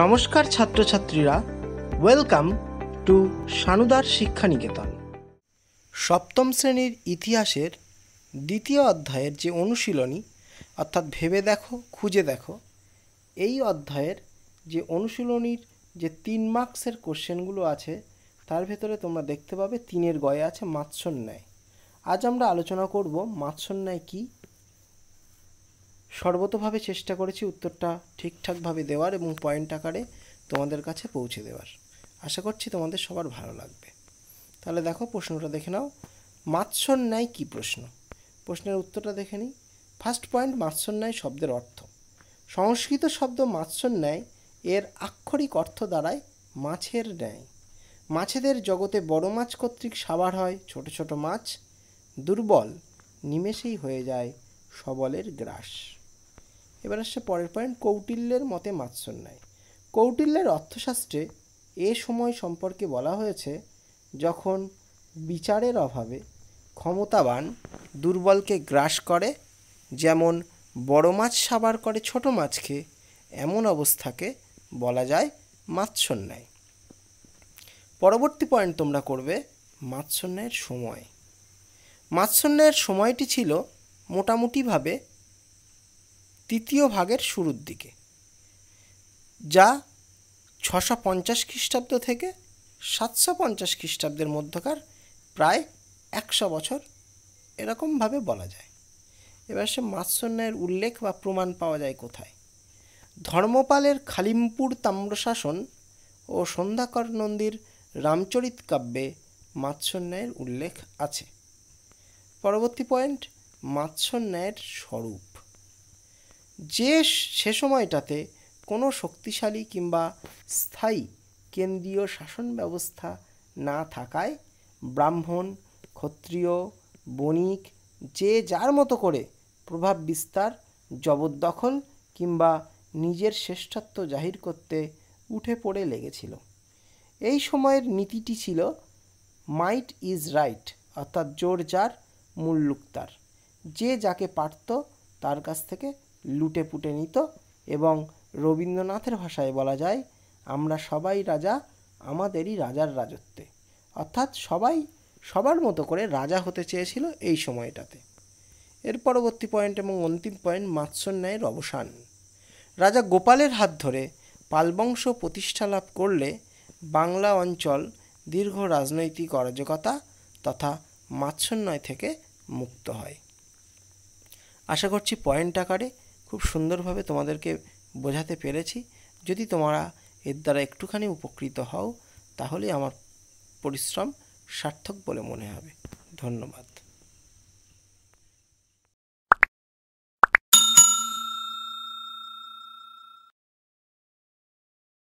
নমস্কার ছাত্রছাত্রীরা welcome to সানুদার শিক্ষানিকেতন সপ্তম শ্রেণীর ইতিহাসের দ্বিতীয় অধ্যায়ের যে অনুশীলনী অর্থাৎ ভেবে দেখো খুঁজে দেখো এই অধ্যায়ের যে অনুশীলনীর যে তিন মার্কসের কোশ্চেনগুলো আছে তার ভেতরে তোমরা দেখতে পাবে তিনের গয়ে আছে মাৎসন্যায় আজ আমরা আলোচনা করব মাৎসন্যায় কী সর্বতোভাবে চেষ্টা করেছি উত্তরটা ঠিকঠাকভাবে দেওয়ার এবং পয়েন্ট আকারে তোমাদের কাছে পৌঁছে দেওয়ার আশা করছি তোমাদের সবার ভালো লাগবে তাহলে দেখো প্রশ্নটা দেখে নাও মাৎসর ন্যায় কী প্রশ্ন প্রশ্নের উত্তরটা দেখে নিই ফার্স্ট পয়েন্ট মাৎসর ন্যায় শব্দের অর্থ সংস্কৃত শব্দ মাৎসর ন্যায় এর আক্ষরিক অর্থ দ্বারায় মাছের ন্যায় মাছেদের জগতে বড় মাছ কর্তৃক সাবার হয় ছোট ছোট মাছ দুর্বল নিমেষেই হয়ে যায় সবলের গ্রাস এবার আসছে পরের পয়েন্ট কৌটিল্যের মতে মাৎসন্যায় কৌটিল্যের অর্থশাস্ত্রে এ সময় সম্পর্কে বলা হয়েছে যখন বিচারের অভাবে ক্ষমতাবান দুর্বলকে গ্রাস করে যেমন বড় মাছ সাবার করে ছোট মাছকে এমন অবস্থাকে বলা যায় মাৎসন্যায় পরবর্তী পয়েন্ট তোমরা করবে মাৎসন্যায়ের সময় মাৎসন্যায়ের সময়টি ছিল মোটামুটিভাবে তৃতীয় ভাগের শুরুর দিকে যা ছশো পঞ্চাশ খ্রিস্টাব্দ থেকে সাতশো পঞ্চাশ খ্রিস্টাব্দের মধ্যকার প্রায় একশো বছর এরকমভাবে বলা যায় এবার সে মাৎসন্যায়ের উল্লেখ বা প্রমাণ পাওয়া যায় কোথায় ধর্মপালের খালিমপুর তাম্রশাসন ও সন্ধ্যাকর নন্দীর রামচরিত কাব্যে মাৎসন্যায়ের উল্লেখ আছে পরবর্তী পয়েন্ট মাৎসন্যায়ের স্বরূপ যে সে সময়টাতে কোনো শক্তিশালী কিংবা স্থায়ী কেন্দ্রীয় শাসন ব্যবস্থা না থাকায় ব্রাহ্মণ ক্ষত্রিয় বণিক যে যার মতো করে প্রভাব বিস্তার জবরদখল কিংবা নিজের শ্রেষ্ঠত্ব জাহির করতে উঠে পড়ে লেগেছিল এই সময়ের নীতিটি ছিল মাইট ইজ রাইট অর্থাৎ জোর যার মূল্যুক্তার যে যাকে পারত তার কাছ থেকে লুটে পুটে নিত এবং রবীন্দ্রনাথের ভাষায় বলা যায় আমরা সবাই রাজা আমাদেরই রাজার রাজত্বে অর্থাৎ সবাই সবার মতো করে রাজা হতে চেয়েছিল এই সময়টাতে এর পরবর্তী পয়েন্ট এবং অন্তিম পয়েন্ট মাৎসন্যায়ের অবসান রাজা গোপালের হাত ধরে পালবংশ প্রতিষ্ঠা লাভ করলে বাংলা অঞ্চল দীর্ঘ রাজনৈতিক অরাজকতা তথা মাৎসন্যায় থেকে মুক্ত হয় আশা করছি পয়েন্ট আকারে খুব সুন্দরভাবে তোমাদেরকে বোঝাতে পেরেছি যদি তোমরা এর দ্বারা একটুখানি উপকৃত হও তাহলে আমার পরিশ্রম সার্থক বলে মনে হবে ধন্যবাদ